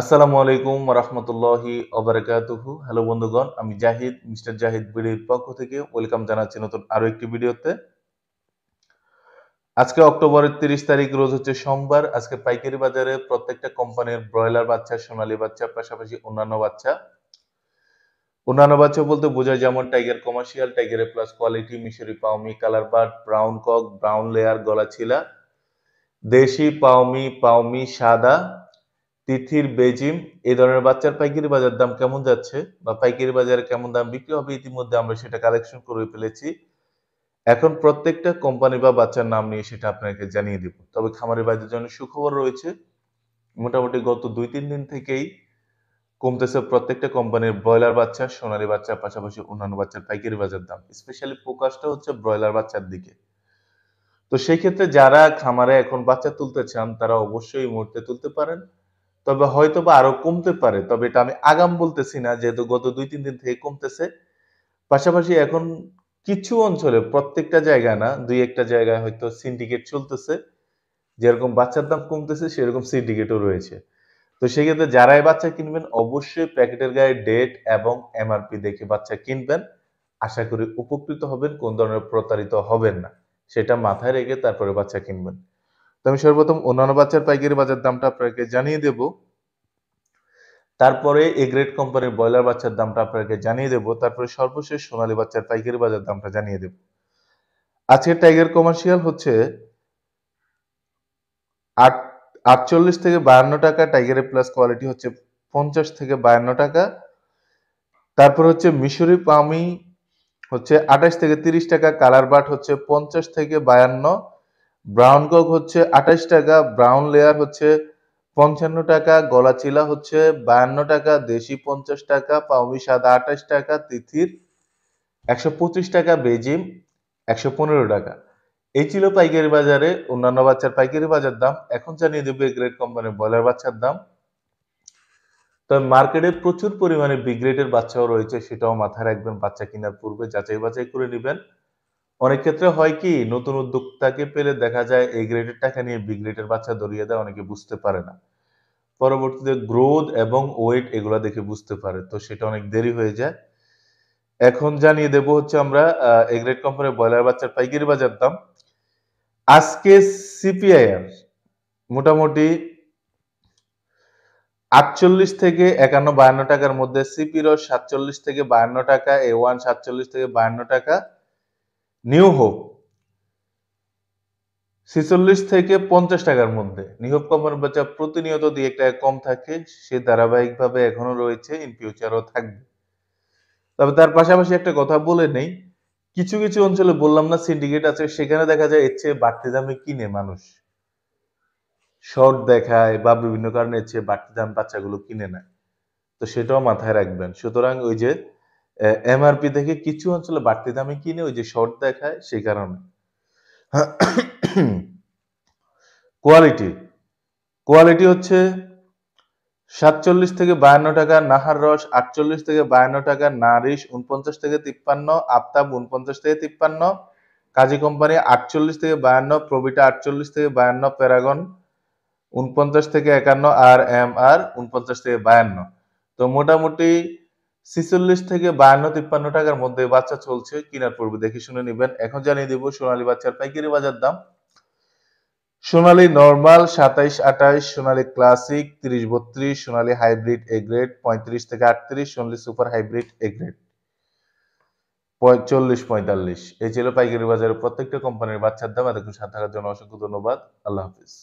আসসালামু আলাইকুম রহমতুল্লাহি অবরাকাতুহু হ্যালো বন্ধুগণ আমি জাহিদ মিস্টার জাহিদ বিডির পক্ষ থেকে ওয়েলকাম জানাচ্ছি নতুন আরও একটি ভিডিওতে আজকে অক্টোবরের তিরিশ তারিখ রোজ হচ্ছে সোমবার আজকে পাইকারি বাজারে প্রত্যেকটা কোম্পানির ব্রয়লার বাচ্চা সোনালি বাচ্চা পাশাপাশি অন্যান্য বাচ্চা অন্যান্য বাচ্চা বলতে বোঝায় যেমন tiger commercial tiger plus quality মিশরি পাওমি colour bird brown cock brown layer গলাছিলা দেশি পাওমি পাওমি সাদা তিথির বেজিম এই ধরনের বাচ্চার পাইকারি বাজার দাম কেমন যাচ্ছে বা পাইকারি বাজারে কেমন দাম বিক্রি হবে ইতিমধ্যে আমরা সেটা কালেকশন করে ফেলেছি এখন প্রত্যেকটা কোম্পানি বা বাচ্চার নাম নিয়ে সেটা আপনাকে জানিয়ে দেব তবে খামারি বাজার জন্য সুখবর রয়েছে মোটামুটি গত দুই তিন দিন থেকেই কমতেছে প্রত্যেকটা কোম্পানির ব্রয়লার বাচ্চা সোনালি বাচ্চা পাশাপাশি অন্যান্য বাচ্চার পাইকারি বাজার দাম স্পেশালি ফোকাসটা হচ্ছে ব্রয়লার বাচ্চার দিকে তো সেই ক্ষেত্রে যারা খামারে এখন বাচ্চা তুলতে চান তারা অবশ্যই মুহূর্তে তুলতে পারেন তবে হয়তো বা আরো কমতে পারে তবে এটা আমি আগাম বলতেছি না যেহেতু গত দুই তিন দিন থেকে কমতেছে পাশাপাশি এখন কিছু অঞ্চলে প্রত্যেকটা জায়গায় না দুই একটা জায়গায় হয়তো সিন্ডিকেট চলতেছে যেরকম বাচ্চার দাম কমতেছে সেরকম সিন্ডিকেটও রয়েছে তো সেক্ষেত্রে যারাই বাচ্চা কিনবেন অবশ্যই প্যাকেটের গায়ে ডেট এবং এমআরপি দেখে বাচ্চা কিনবেন আশা করি উপকৃত হবেন কোন ধরনের প্রতারিত হবেন না সেটা মাথায় রেখে তারপরে বাচ্চা কিনবেন তো আমি সর্বপ্রথম অন্যান্য বাচ্চার পাইকারি বাজার দামটা আপনাকে জানিয়ে দেব তারপরে এ গ্রেড কোম্পানির ব্রয়লার বাচ্চার দামটা আপনাকে জানিয়ে দেব তারপরে সর্বশেষ সোনালী বাচ্চার পাইকারি বাজার দামটা জানিয়ে দেব আজকের টাইগার কমার্শিয়াল হচ্ছে আটচল্লিশ থেকে বায়ান্ন টাকা টাইগারের প্লাস কোয়ালিটি হচ্ছে পঞ্চাশ থেকে বায়ান্ন টাকা তারপর হচ্ছে মিশরি পামি হচ্ছে আঠাশ থেকে তিরিশ টাকা কালার বাট হচ্ছে পঞ্চাশ থেকে বায়ান্ন ব্রাউন কক হচ্ছে আঠাশ টাকা ব্রাউন লেয়ার হচ্ছে পঞ্চান্ন টাকা গলাচিলা হচ্ছে বায়ান্ন টাকা দেশি পঞ্চাশ টাকা পাউমি সাদা আঠাশ টাকা তিথির একশো পঁচিশ টাকা বেজিম একশো পনেরো টাকা এই ছিল পাইকারি বাজারে অন্যান্য বাচ্চার পাইকারি বাজার দাম এখন জানিয়ে দেবে গ্রেড কোম্পানির ব্রয়লার বাচ্চার দাম তবে মার্কেটে প্রচুর পরিমাণে বিগ্রেডের বাচ্চাও রয়েছে সেটাও মাথায় রাখবেন বাচ্চা কেনার পূর্বে যাচাই বাছাই করে নেবেন অনেক ক্ষেত্রে হয় কি নতুন উদ্যোক্তাকে পেলে দেখা যায় এ গ্রেডের টাকা নিয়ে বি গ্রেডের বাচ্চা দরিয়ে দেয় অনেকে বুঝতে পারে না পরবর্তীতে গ্রোথ এবং ওয়েট এগুলা দেখে বুঝতে পারে তো সেটা অনেক দেরি হয়ে যায় এখন জানিয়ে দেব হচ্ছে আমরা এ গ্রেড কোম্পানির ব্রয়লার বাচ্চার পাইকারি বাজার দাম আজকে সিপিআইআর মোটামুটি আটচল্লিশ থেকে একান্ন বায়ান্ন টাকার মধ্যে সিপিরও সাতচল্লিশ থেকে বায়ান্ন টাকা এ ওয়ান সাতচল্লিশ থেকে বায়ান্ন টাকা নিউ হোপ ছেচল্লিশ থেকে পঞ্চাশ টাকার মধ্যে নিহব কোম্পানির বাচ্চা প্রতিনিয়ত দুই এক টাকা কম থাকে সে ধারাবাহিকভাবে এখনো রয়েছে ইন ফিউচারও থাকবে তবে তার পাশাপাশি একটা কথা বলে নেই কিছু কিছু অঞ্চলে বললাম না সিন্ডিকেট আছে সেখানে দেখা যায় এর বাড়তি দামে কিনে মানুষ শর্ট দেখায় বা বিভিন্ন কারণে এর চেয়ে বাড়তি দাম বাচ্চাগুলো কিনে না তো সেটাও মাথায় রাখবেন সুতরাং ওই যে এমআরপি থেকে কিছু অঞ্চলে বাড়তি দামে কিনে ওই যে শর্ট দেখায় সেই কারণে কোয়ালিটি কোয়ালিটি হচ্ছে সাতচল্লিশ থেকে বায়ান্ন টাকা নাহার রস আটচল্লিশ থেকে বায়ান্ন টাকা নারিশ উনপঞ্চাশ থেকে তিপ্পান্ন আফতাব উনপঞ্চাশ থেকে তিপ্পান্ন কাজী কোম্পানি আটচল্লিশ থেকে বায়ান্ন প্রবিটা আটচল্লিশ থেকে বায়ান্ন প্যারাগন উনপঞ্চাশ থেকে একান্ন আর এম আর উনপঞ্চাশ থেকে বায়ান্ন তো মোটামুটি ছিচল্লিশ থেকে বায়ান্ন তিপ্পান্ন টাকার মধ্যে বাচ্চা চলছে কিনার পূর্বে দেখে শুনে নেবেন এখন জানিয়ে দেব সোনালী বাচ্চার পাইকারি বাজার দাম সোনালী নর্মাল সাতাইশ আঠাইশ সোনালী ক্লাসিক তিরিশ বত্রিশ সোনালী হাইব্রিড এ গ্রেড পঁয়ত্রিশ থেকে আটত্রিশ Sonali super hybrid A grade চল্লিশ পঁয়তাল্লিশ এই ছিল পাইকারি বাজারের প্রত্যেকটা কোম্পানির বাচ্চার দাম এতক্ষণ সাত থাকার জন্য অসংখ্য ধন্যবাদ আল্লাহ হাফিজ